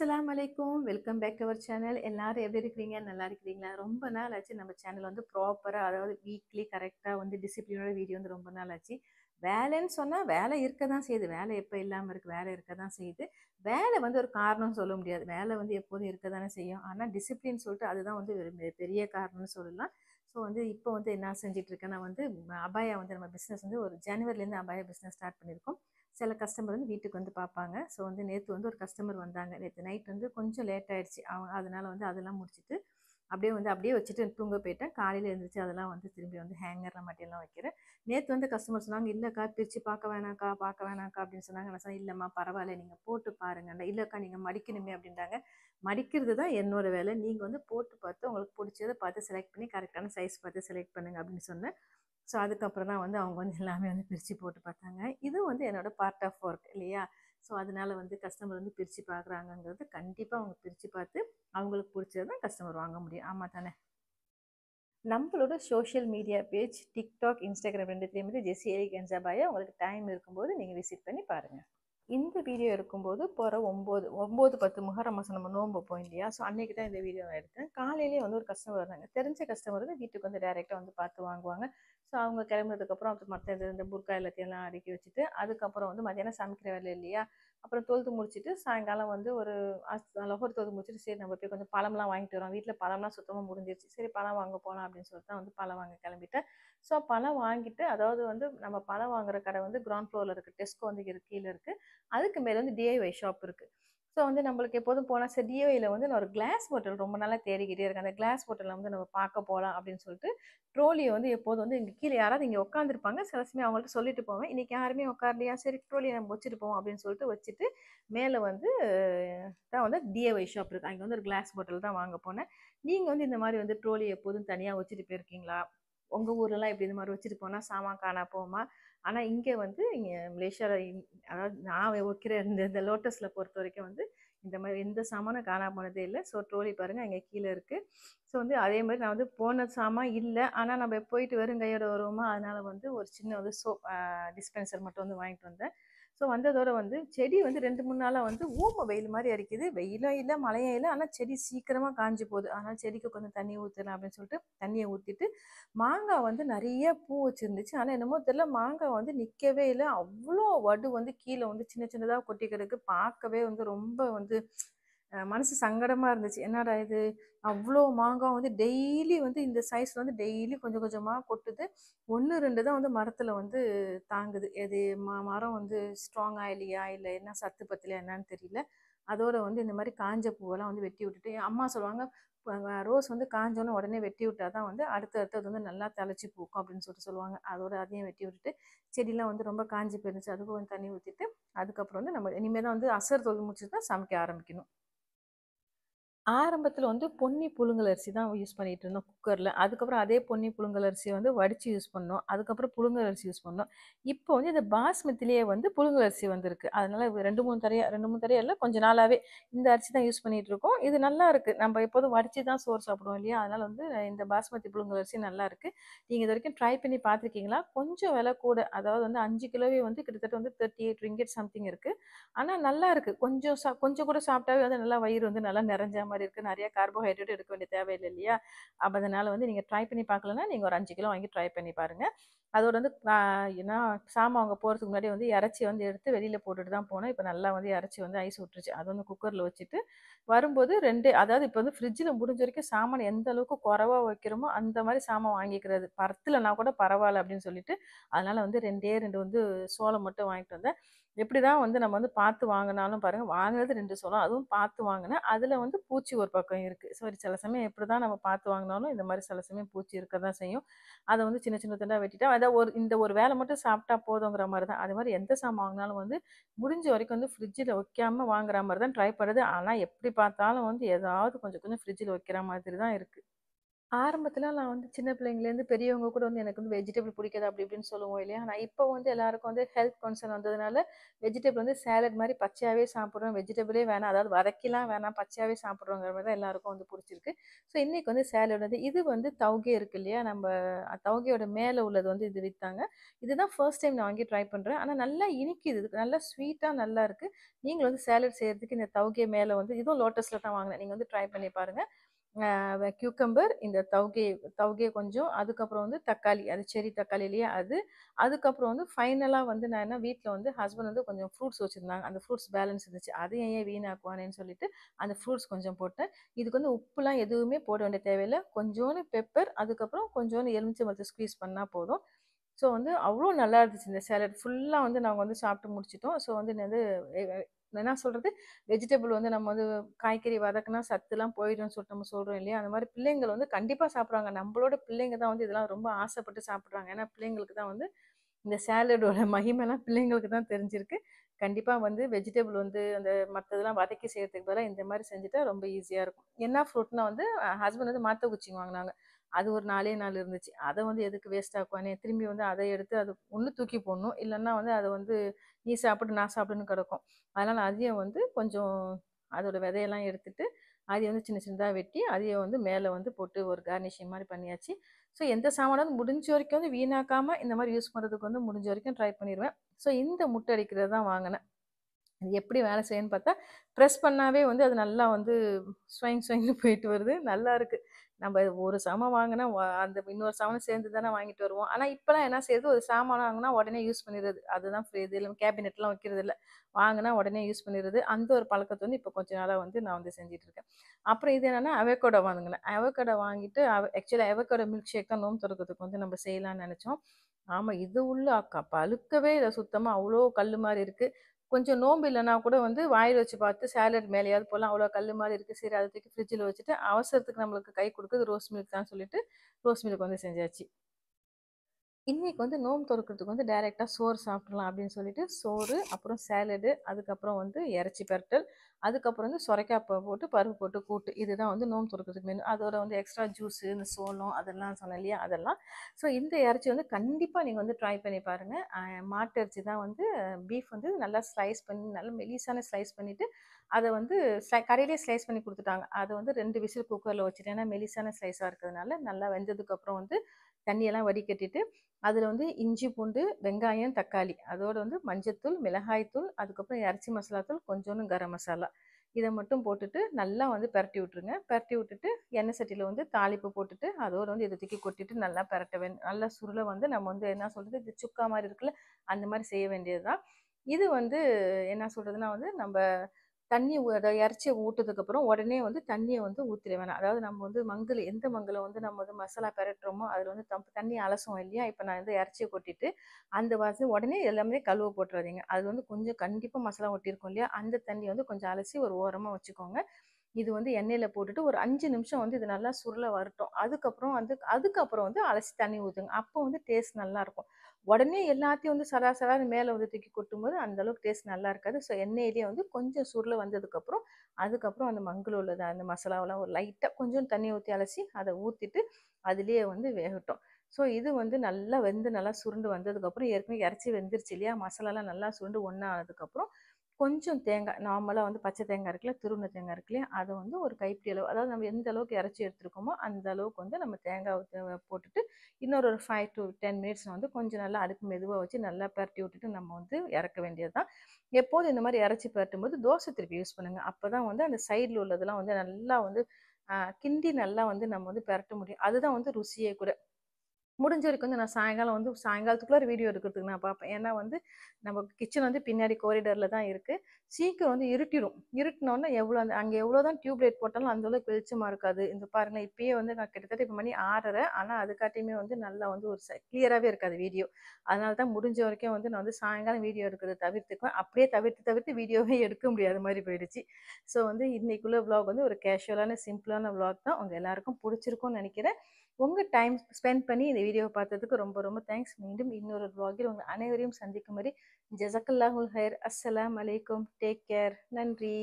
அஸ்லாம் வலைக்கும் welcome back our channel எல்லாரும் எப்படி இருக்கிறீங்க நல்லா இருக்கிறீங்களா ரொம்ப நாள் ஆச்சு நம்ம சேனல் வந்து ப்ராப்பராக அதாவது வீக்லி கரெக்டாக வந்து டிசிப்ளினோட வீடியோ வந்து ரொம்ப நாள் ஆச்சு வேலைன்னு சொன்னால் வேலை இருக்க தான் செய்யுது வேலை எப்போ இல்லாமல் இருக்குது வேலை இருக்க தான் செய்யுது வேலை வந்து ஒரு காரணம்னு சொல்ல முடியாது வேலை வந்து எப்போதும் இருக்க தானே செய்யும் ஆனால் டிசிப்ளின் சொல்லிட்டு அதுதான் வந்து பெரிய காரணம்னு சொல்லலாம் ஸோ வந்து இப்போ வந்து என்ன செஞ்சிட்ருக்கேன்னா வந்து அபாயா வந்து நம்ம பிஸ்னஸ் வந்து ஒரு ஜனவரிலேருந்து அபாயா பிஸ்னஸ் ஸ்டார்ட் பண்ணியிருக்கோம் சில கஸ்டமர் வந்து வீட்டுக்கு வந்து பார்ப்பாங்க ஸோ வந்து நேற்று வந்து ஒரு கஸ்டமர் வந்தாங்க நேற்று நைட் வந்து கொஞ்சம் லேட் ஆகிடுச்சு அவங்க அதனால் வந்து அதெல்லாம் முடிச்சுட்டு அப்படியே வந்து அப்படியே வச்சுட்டு தூங்க போயிட்டேன் காலையில் இருந்துச்சு அதெல்லாம் வந்து திரும்பி வந்து ஹேங்கரில் மாட்டியெல்லாம் வைக்கிறேன் நேற்று வந்து கஸ்டமர் சொன்னாங்க இல்லைக்கா பிரித்து பார்க்க வேணாக்கா பார்க்க வேணாக்கா அப்படின்னு சொன்னாங்க நான் சொன்னேன் இல்லைம்மா பரவாயில்ல நீங்கள் போட்டு பாருங்க இல்லைக்கா நீங்கள் மடிக்கணுமே அப்படின்றாங்க மடிக்கிறது தான் என்னோடய வேலை நீங்கள் வந்து போட்டு பார்த்து உங்களுக்கு பிடிச்சதை பார்த்து செலக்ட் பண்ணி கரெக்டான சைஸ் பார்த்து செலக்ட் பண்ணுங்கள் அப்படின்னு சொன்னேன் ஸோ அதுக்கப்புறம் தான் வந்து அவங்க வந்து எல்லாமே வந்து பிரித்து போட்டு பார்த்தாங்க இது வந்து என்னோடய பார்ட் ஆஃப் ஒர்க் இல்லையா ஸோ அதனால் வந்து கஸ்டமர் வந்து பிரித்து பார்க்குறாங்கங்கிறது கண்டிப்பாக அவங்க பிரித்து பார்த்து அவங்களுக்கு பிடிச்சது தான் கஸ்டமர் வாங்க முடியும் ஆமாம் தானே நம்மளோட social media page TikTok Instagram ரெண்டுத்தையும் வந்து ஜெசிஐ கென்சாபாயை உங்களுக்கு டைம் இருக்கும்போது நீங்கள் விசிட் பண்ணி பாருங்கள் இந்த வீடியோ இருக்கும்போது போகிற ஒம்பது ஒம்பது பத்து முகர மாதம் நம்ம நோம்பு போய் இல்லையா ஸோ அன்றைக்கி தான் இந்த வீடியோ நான் எடுத்தேன் காலையிலேயே வந்து ஒரு கஸ்டமர் வந்தாங்க தெரிஞ்ச கஸ்டமர் வந்து வீட்டுக்கு வந்து டேரெக்டாக வந்து பார்த்து வாங்குவாங்க ஸோ அவங்க கிளம்புறதுக்கப்புறம் அப்புறம் மற்ற இது இந்த புர்கா எல்லாம் அடுக்கி வச்சுட்டு அதுக்கப்புறம் வந்து மத்தியானம் சமைக்கிற வேலை இல்லையா அப்புறம் தொழுத்து முடிச்சுட்டு சாயங்காலம் வந்து ஒரு லொஹர் தொழுது முடிச்சுட்டு சரி நம்ம போய் கொஞ்சம் பழம்லாம் வாங்கிட்டு வரோம் வீட்டில் பழம்லாம் சுத்தமாக முடிஞ்சிருச்சு சரி பழம் வாங்க போகலாம் அப்படின்னு சொல்லிட்டு தான் வந்து பழம் வாங்க கிளம்பிட்டேன் ஸோ பழம் வாங்கிட்டு அதாவது வந்து நம்ம பழம் வாங்குற கடை வந்து கிரவுண்ட் ஃப்ளோரில் இருக்குது டெஸ்கோ வந்து கீழே இருக்குது அதுக்கு மேலே வந்து டிஐஒய் ஷாப் இருக்குது ஸோ வந்து நம்மளுக்கு எப்போதும் போனால் சரி டிஓயில் வந்து நான் ஒரு கிளாஸ் பாட்டில் ரொம்ப நல்லா தேடிக்கிட்டே இருக்கேன் அந்த கிளாஸ் பாட்டிலில் வந்து நம்ம பார்க்க போகலாம் அப்படின்னு சொல்லிட்டு ட்ரோலியை வந்து எப்போதும் வந்து இங்கே கீழே யாராவது இங்கே உட்காந்துருப்பாங்க சில சமயம் அவங்கள்ட்ட சொல்லிட்டு போவேன் இன்றைக்கி யாருமே உட்காரலையா சரி ட்ரோலியை நம்ம வச்சுட்டு போவோம் அப்படின்னு சொல்லிட்டு வச்சுட்டு மேலே வந்து தான் வந்து டிஏஒய் ஷாப் இருக்குது அங்கே வந்து ஒரு கிளாஸ் பாட்டில் தான் வாங்க போனேன் நீங்கள் வந்து இந்த மாதிரி வந்து ட்ரோலி எப்போதும் தனியாக வச்சுட்டு போயிருக்கீங்களா உங்கள் ஊர்லலாம் இப்படி இந்த மாதிரி வச்சுட்டு போனால் சாமான் காணா போமா ஆனால் இங்கே வந்து இங்கே மலேசியாவில் அதாவது நான் வைக்கிற இந்த இந்த லோட்டஸில் பொறுத்த வரைக்கும் வந்து இந்த மாதிரி எந்த சாமானும் காணாம போனதே இல்லை ஸோ ட்ரோலி பாருங்கள் இங்கே கீழே இருக்குது ஸோ வந்து அதே மாதிரி நான் வந்து போன சாமான் இல்லை ஆனால் நம்ம போயிட்டு வெறும் கையோட வருவோமா அதனால் வந்து ஒரு சின்ன வந்து சோப் டிஸ்பென்சர் மட்டும் வந்து வாங்கிட்டு வந்தேன் ஸோ வந்ததோட வந்து செடி வந்து ரெண்டு மூணு நாளாக வந்து ஊம வெயில் மாதிரி அரிக்குது வெயிலும் இல்லை மழையும் இல்லை ஆனால் செடி சீக்கிரமாக காஞ்சி போகுது ஆனால் செடிக்கு கொஞ்சம் தண்ணி ஊற்றலாம் அப்படின்னு சொல்லிட்டு தண்ணியை ஊற்றிட்டு மாங்காய் வந்து நிறைய பூ வச்சுருந்துச்சு ஆனால் என்னமோ தெரியல மாங்காய் வந்து நிற்கவே இல்லை அவ்வளோ வடு வந்து கீழே வந்து சின்ன சின்னதாக கொட்டி கிடக்கு பார்க்கவே வந்து ரொம்ப வந்து மனசு சங்கடமாக இருந்துச்சு என்னடா இது அவ்வளோ மாங்காய் வந்து டெய்லி வந்து இந்த சைஸில் வந்து டெய்லி கொஞ்சம் கொஞ்சமாக கொட்டுது ஒன்று ரெண்டு தான் வந்து மரத்தில் வந்து தாங்குது எது ம மரம் வந்து ஸ்ட்ராங்காக இல்லையா இல்லை என்ன சத்து பத்திலையா என்னன்னு தெரியல அதோடு வந்து இந்த மாதிரி காஞ்ச பூவெல்லாம் வந்து வெட்டி விட்டுட்டு என் அம்மா சொல்லுவாங்க ரோஸ் வந்து காஞ்சோன்னு உடனே வெட்டி விட்டால் தான் வந்து அடுத்த அடுத்தது வந்து நல்லா தலைச்சி பூக்கும் அப்படின்னு சொல்லிட்டு சொல்லுவாங்க அதோட அதையும் வெட்டி விட்டுட்டு செடிலாம் வந்து ரொம்ப காஞ்சி போயிருந்துச்சு அதுக்கு வந்து தண்ணி ஊற்றிட்டு அதுக்கப்புறம் வந்து நம்ம இனிமேல் தான் வந்து அசர் தொழில் முடிச்சு தான் சமைக்க ஆரம்பிக்கணும் ஆரம்பத்தில் வந்து பொன்னி புழுங்கலரிசி தான் யூஸ் பண்ணிகிட்டு இருந்தோம் குக்கரில் அதுக்கப்புறம் அதே பொன்னி புழுங்கலரிசியை வந்து வடித்து யூஸ் பண்ணோம் அதுக்கப்புறம் புழுங்கலரிசி யூஸ் பண்ணோம் இப்போ வந்து இந்த பாஸ்மதிலேயே வந்து புழுங்கலரிசி வந்திருக்கு அதனால் ரெண்டு மூணு தரையாக ரெண்டு மூணு தரையா இல்லை கொஞ்சம் நாளாகவே இந்த அரிசி தான் யூஸ் பண்ணிகிட்டு இருக்கோம் இது நல்லா இருக்குது நம்ம எப்போதும் வடித்து தான் சோறு சாப்பிடுவோம் இல்லையா அதனால் வந்து இந்த பாஸ்மதி புழுங்கலரிசி நல்லா இருக்குது நீங்கள் இது வரைக்கும் ட்ரை பண்ணி பார்த்துருக்கீங்களா கொஞ்சம் விலை கூட அதாவது வந்து அஞ்சு கிலோவே வந்து கிட்டத்தட்ட வந்து தேர்ட்டி எயிட் ரிங்கெட் சம்திங் இருக்குது ஆனால் நல்லா இருக்குது கொஞ்சம் சா கொஞ்சம் கூட சாப்பிட்டாவே வந்து நல்லா வயிறு வந்து நல்லா நிறைஞ்ச மாதிரி மாதிரி இருக்குது நிறைய கார்போஹைட்ரேட் எடுக்க வேண்டிய தேவையில்லை இல்லையா அப்போ அதனால் வந்து நீங்கள் ட்ரை பண்ணி பார்க்கலன்னா நீங்கள் ஒரு அஞ்சு கிலோ வாங்கி ட்ரை பண்ணி பாருங்கள் அதோட வந்து ஏன்னா சாமான் அவங்க போகிறதுக்கு முன்னாடி வந்து இறச்சி வந்து எடுத்து வெளியில் போட்டுட்டு தான் போனேன் இப்போ நல்லா வந்து இறச்சி வந்து ஐஸ் விட்டுருச்சு அது வந்து குக்கரில் வச்சுட்டு வரும்போது ரெண்டு அதாவது இப்போ வந்து ஃப்ரிட்ஜில் முடிஞ்ச வரைக்கும் சாமான் எந்த அளவுக்கு குறவாக வைக்கிறோமோ அந்த மாதிரி சாமான் வாங்கிக்கிறது பரத்துலனா கூட பரவாயில்ல அப்படின்னு சொல்லிட்டு அதனால் வந்து ரெண்டே ரெண்டு வந்து சோளம் மட்டும் வாங்கிட்டு வந்தேன் எப்படி தான் வந்து நம்ம வந்து பார்த்து வாங்கினாலும் பாருங்கள் வாங்கினது ரெண்டு சோளம் அதுவும் பார்த்து வாங்கினேன் அதில் வந்து பூச்சி ஒரு பக்கம் இருக்குது சரி சில சமயம் எப்படி தான் நம்ம பார்த்து வாங்கினாலும் இந்த மாதிரி சில சமயம் பூச்சி இருக்க தான் செய்யும் அதை வந்து சின்ன சின்ன தண்டாக வெட்டிட்டு அதை ஒரு இந்த ஒரு வேலை மட்டும் சாப்பிட்டா போதுங்கிற மாதிரி தான் அது மாதிரி எந்த சாமான் வாங்கினாலும் வந்து முடிஞ்ச வரைக்கும் வந்து ஃப்ரிட்ஜில் வைக்காமல் வாங்குற மாதிரி தான் ட்ரை பண்ணுறது ஆனால் எப்படி பார்த்தாலும் வந்து ஏதாவது கொஞ்சம் கொஞ்சம் ஃப்ரிட்ஜில் வைக்கிற மாதிரி தான் இருக்குது ஆரம்பத்தில் நான் வந்து சின்ன பிள்ளைங்கலேருந்து பெரியவங்க கூட வந்து எனக்கு வந்து வெஜிடபிள் பிடிக்காது அப்படி இப்படின்னு சொல்லுவோம் இல்லையா ஆனால் இப்போ வந்து எல்லாருக்கும் வந்து ஹெல்த் கன்சர்ன் வந்ததுனால வெஜிடபிள் வந்து சேலட் மாதிரி பச்சையாகவே சாப்பிட்றோம் வெஜிடபிளே வேணாம் அதாவது வதக்கிலாம் வேணாம் பச்சையாகவே சாப்பிட்றோங்கிற மாதிரி தான் எல்லாருக்கும் வந்து பிடிச்சிருக்கு ஸோ இன்றைக்கி வந்து சேலட் வந்து இது வந்து தௌகே இருக்குது இல்லையா நம்ம தௌகையோட மேலே உள்ளது வந்து இது விற்றாங்க இதுதான் ஃபர்ஸ்ட் டைம் நான் வாங்கி ட்ரை பண்ணுறேன் ஆனால் நல்லா இனிக்குது இது நல்லா ஸ்வீட்டாக நல்லா இருக்குது நீங்கள் வந்து சேலட் செய்கிறதுக்கு இந்த தௌகே மேலே வந்து இதுவும் லோட்டஸில் தான் வாங்கினேன் நீங்கள் வந்து ட்ரை பண்ணி பாருங்கள் கியூக்கம்பர் இந்த தவுகை தவுகை கொஞ்சம் அதுக்கப்புறம் வந்து தக்காளி அது செரி தக்காளி இல்லையா அது அதுக்கப்புறம் வந்து ஃபைனலாக வந்து நான் என்ன வீட்டில் வந்து ஹஸ்பண்ட் வந்து கொஞ்சம் ஃப்ரூட்ஸ் வச்சுருந்தாங்க அந்த ஃப்ரூட்ஸ் பேலன்ஸ் இருந்துச்சு அது ஏன் வீணாக்குவானேன்னு சொல்லிட்டு அந்த ஃப்ரூட்ஸ் கொஞ்சம் போட்டேன் இதுக்கு வந்து உப்புலாம் எதுவுமே போட வேண்டிய தேவையில்லை கொஞ்சோண்டு பெப்பர் அதுக்கப்புறம் கொஞ்சோண்டு எலுமிச்சை மருத்து ஸ்queeze பண்ணால் போதும் ஸோ வந்து அவ்வளோ நல்லா இருந்துச்சு இந்த சேலட் ஃபுல்லாக வந்து நாங்கள் வந்து சாப்பிட்டு முடிச்சிட்டோம் ஸோ வந்து இது என்ன சொல்கிறது வெஜிடபிள் வந்து நம்ம வந்து காய்கறி வதக்குனா சத்துலாம் போயிடும்னு சொல்லிட்டு நம்ம சொல்கிறோம் இல்லையா அந்த மாதிரி பிள்ளைங்கள் வந்து கண்டிப்பாக சாப்பிட்றாங்க நம்மளோட பிள்ளைங்க தான் வந்து இதெல்லாம் ரொம்ப ஆசைப்பட்டு சாப்பிட்றாங்க ஏன்னா பிள்ளைங்களுக்கு தான் வந்து இந்த சேலடோட மகிமெல்லாம் பிள்ளைங்களுக்கு தான் தெரிஞ்சிருக்கு கண்டிப்பாக வந்து வெஜிடபிள் வந்து அந்த மற்றதெல்லாம் வதக்கி செய்கிறதுக்கு பதிலாக இந்த மாதிரி செஞ்சுட்டா ரொம்ப ஈஸியாக இருக்கும் என்ன ஃப்ரூட்னா வந்து ஹஸ்பண்ட் வந்து மாற்ற குச்சிங்க வாங்கினாங்க அது ஒரு நாலே நாள் இருந்துச்சு அதை வந்து எதுக்கு வேஸ்ட் ஆக்குவானே திரும்பி வந்து அதை எடுத்து அது ஒன்று தூக்கி போடணும் இல்லைன்னா வந்து அதை வந்து நீ சாப்பிட்டு நான் சாப்பிடுன்னு கிடக்கும் அதனால் அதையும் வந்து கொஞ்சம் அதோட விதையெல்லாம் எடுத்துட்டு அதை வந்து சின்ன சின்னதாக வெட்டி அதையை வந்து மேலே வந்து போட்டு ஒரு கார்னிஷிங் மாதிரி பண்ணியாச்சு ஸோ எந்த சாமானும் முடிஞ்ச வரைக்கும் வந்து வீணாக்காமல் இந்த மாதிரி யூஸ் பண்ணுறதுக்கு வந்து முடிஞ்ச வரைக்கும் ட்ரை பண்ணிடுவேன் ஸோ இந்த முட்டை அடிக்கிறது தான் வாங்கினேன் அது எப்படி வேலை செய்யணும்னு பார்த்தா ப்ரெஸ் பண்ணாவே வந்து அது நல்லா வந்து ஸ்வைங் ஸ்வைங்னு போயிட்டு வருது நல்லா இருக்குது நம்ம ஒரு சாமான் வாங்கினா அந்த இன்னொரு சாமான் சேர்ந்து தானே வாங்கிட்டு வருவோம் ஆனால் இப்போலாம் என்ன செய்யுது ஒரு சாமான் வாங்கினா உடனே யூஸ் பண்ணிடுறது அதுதான் இது இல்லை கேபினெட்லாம் வைக்கிறது இல்லை வாங்கினா உடனே யூஸ் பண்ணிடுது அந்த ஒரு பழக்கத்தை வந்து இப்போ கொஞ்ச நாளாக வந்து நான் வந்து செஞ்சுட்டு இருக்கேன் அப்புறம் இது என்னென்னா அவக்கோடை வாங்கினேன் அவக்கோடை வாங்கிட்டு அவ ஆக்சுவலாக அவக்கோடை மில்க் ஷேக் தான் நோம்பு திறக்கிறதுக்கு வந்து நம்ம செய்யலாம்னு நினச்சோம் ஆமாம் இது உள்ள அக்கா பழுக்கவே இல்லை சுத்தமாக அவ்வளோ கல் மாதிரி இருக்குது கொஞ்சம் நோம்பு இல்லைனா கூட வந்து வாயில் வச்சு பார்த்து சேலட் மேலேயாவது போகலாம் அவ்வளோ கல் மாதிரி இருக்குது சரி அதை தூக்கி ஃப்ரிட்ஜில் வச்சுட்டு அவசரத்துக்கு நம்மளுக்கு கை கொடுக்குறது ரோஸ் மில்க் தான் சொல்லிட்டு ரோஸ் மில்க் வந்து செஞ்சாச்சு இன்றைக்கி வந்து நோம் துறக்கிறதுக்கு வந்து டைரெக்டாக சோறு சாப்பிட்லாம் அப்படின்னு சொல்லிட்டு சோறு அப்புறம் சேலடு அதுக்கப்புறம் வந்து இறச்சி பெரட்டல் அதுக்கப்புறம் வந்து சுரைக்காய் போட்டு பருப்பு போட்டு கூட்டு இதுதான் வந்து நோம் துறக்கிறதுக்கு மெனு அதோட வந்து எக்ஸ்ட்ரா ஜூஸு இந்த சோளம் அதெல்லாம் சொன்னேன் இல்லையா அதெல்லாம் ஸோ இந்த இறச்சி வந்து கண்டிப்பாக நீங்கள் வந்து ட்ரை பண்ணி பாருங்கள் மாட்டு இறச்சி தான் வந்து பீஃப் வந்து நல்லா ஸ்லைஸ் பண்ணி நல்லா மெலிசான ஸ்லைஸ் பண்ணிவிட்டு அதை வந்து ஸ்லை கடையிலே ஸ்லைஸ் பண்ணி கொடுத்துட்டாங்க அதை வந்து ரெண்டு விசில் குக்கரில் வச்சுட்டேன் ஏன்னா மெலிசான ஸ்லைஸாக இருக்கிறதுனால நல்லா வெந்ததுக்கப்புறம் வந்து தண்ணியெல்லாம் வடிகட்டிட்டு அதில் வந்து இஞ்சி பூண்டு வெங்காயம் தக்காளி அதோடு வந்து மஞ்சத்தூள் மிளகாய்த்தூள் அதுக்கப்புறம் இறச்சி மசாலா தூள் கொஞ்சோன்னு கரம் மசாலா இதை மட்டும் போட்டுட்டு நல்லா வந்து பரட்டி விட்ருங்க பரட்டி விட்டுட்டு எண்ணெய் சட்டியில் வந்து தாளிப்பு போட்டுட்டு அதோடு வந்து இதை தூக்கி கொட்டிட்டு நல்லா பரட்ட வேணும் நல்லா சுருளை வந்து நம்ம வந்து என்ன சொல்கிறது இது சுக்கா மாதிரி இருக்குல்ல அந்த மாதிரி செய்ய வேண்டியது தான் இது வந்து என்ன சொல்கிறதுனா வந்து நம்ம தண்ணி அதை இறச்சி ஊட்டதுக்கப்புறம் உடனே வந்து தண்ணியை வந்து ஊற்றிட வேணாம் அதாவது நம்ம வந்து மங்கில் எந்த மங்கலை வந்து நம்ம வந்து மசாலா பெரட்டுறோமோ அதில் வந்து தம் தண்ணி அலசுவோம் இல்லையா இப்போ நான் வந்து இறச்சியை கொட்டிட்டு அந்த வாசி உடனே எல்லாமே கழுவ போட்டுறாதீங்க அது வந்து கொஞ்சம் கண்டிப்பாக மசாலா ஒட்டியிருக்கோம் இல்லையா அந்த தண்ணியை வந்து கொஞ்சம் அலசி ஒரு ஓரமாக வச்சுக்கோங்க இது வந்து எண்ணெயில் போட்டுட்டு ஒரு அஞ்சு நிமிஷம் வந்து இது நல்லா சுருளை வரட்டும் அதுக்கப்புறம் வந்து அதுக்கப்புறம் வந்து அலசி தண்ணி ஊற்றுங்க அப்போ வந்து டேஸ்ட் நல்லாயிருக்கும் உடனே எல்லாத்தையும் வந்து சரா மேலே வந்து தூக்கி கொட்டும்போது அந்தளவுக்கு டேஸ்ட் நல்லா இருக்காது ஸோ எண்ணெயிலேயே வந்து கொஞ்சம் சுருள வந்ததுக்கப்புறம் அதுக்கப்புறம் அந்த மங்களூர் உள்ளது அந்த மசாலாவெல்லாம் ஒரு லைட்டாக கொஞ்சம் தண்ணி ஊற்றி அலசி அதை ஊற்றிட்டு அதுலேயே வந்து வேகட்டும் ஸோ இது வந்து நல்லா வெந்து நல்லா சுருண்டு வந்ததுக்கப்புறம் ஏற்கனவே இறச்சி வெந்துருச்சு இல்லையா மசாலாலாம் நல்லா சுருண்டு ஒன்றா ஆனதுக்கப்புறம் கொஞ்சம் தேங்காய் நார்மலாக வந்து பச்சை தேங்காய் இருக்குல்ல திருவண்ண தேங்காய் இருக்குல்லையே அதை வந்து ஒரு கைப்பிடி அளவு அதாவது நம்ம எந்த அளவுக்கு இறச்சி எடுத்துருக்கோமோ அந்த அளவுக்கு வந்து நம்ம தேங்காய் போட்டுட்டு இன்னொரு ஒரு ஃபைவ் டு டென் மினிட்ஸ் வந்து கொஞ்சம் நல்லா அடுப்பு மெதுவாக வச்சு நல்லா பரட்டி விட்டுட்டு நம்ம வந்து இறக்க வேண்டியது தான் எப்போது இந்த மாதிரி இறச்சி பரட்டும் போது தோசை திருப்பி யூஸ் பண்ணுங்கள் அப்போ தான் வந்து அந்த சைடில் உள்ளதெல்லாம் வந்து நல்லா வந்து கிண்டி நல்லா வந்து நம்ம வந்து பரட்ட முடியும் அதுதான் வந்து ருசியே கூட முடிஞ்ச வரைக்கும் வந்து நான் சாயங்காலம் வந்து சாயங்காலத்துக்குள்ளே ஒரு வீடியோ எடுக்கிறதுக்கு நான் பார்ப்பேன் ஏன்னா வந்து நம்ம கிச்சன் வந்து பின்னாடி கோரிடரில் தான் இருக்குது சீக்கிரம் வந்து இருட்டிடும் இருட்டினோன்னா எவ்வளோ அந்த அங்கே எவ்வளோ தான் டியூப் லைட் போட்டாலும் அந்தளவுக்கு வெளிச்சமாக இருக்காது இந்த பாருங்கள் இப்பயே வந்து நான் கிட்டத்தட்ட இப்போ மணி ஆறரை ஆனால் அதுக்காட்டியுமே வந்து நல்லா வந்து ஒரு கிளியராகவே இருக்காது வீடியோ அதனால தான் முடிஞ்ச வரைக்கும் வந்து நான் வந்து சாயங்காலம் வீடியோ எடுக்கிறது தவிர்த்துக்குவேன் அப்படியே தவிர்த்து தவிர்த்து வீடியோவே எடுக்க முடியாத மாதிரி போயிடுச்சு ஸோ வந்து இன்றைக்குள்ள விலாக் வந்து ஒரு கேஷுவலான சிம்பிளான விலாக் தான் உங்கள் எல்லாருக்கும் பிடிச்சிருக்கும்னு நினைக்கிறேன் உங்கள் டைம் ஸ்பெண்ட் பண்ணி இந்த வீடியோவை பார்த்ததுக்கு ரொம்ப ரொம்ப தேங்க்ஸ் மீண்டும் இன்னொரு வ்ளாகில் உங்கள் அனைவரையும் சந்திக்கும் மாதிரி ஜசக்கல்லாஹுல் ஹயர் அஸ்ஸலாம் அலைக்கும் டேக் கேர் நன்றி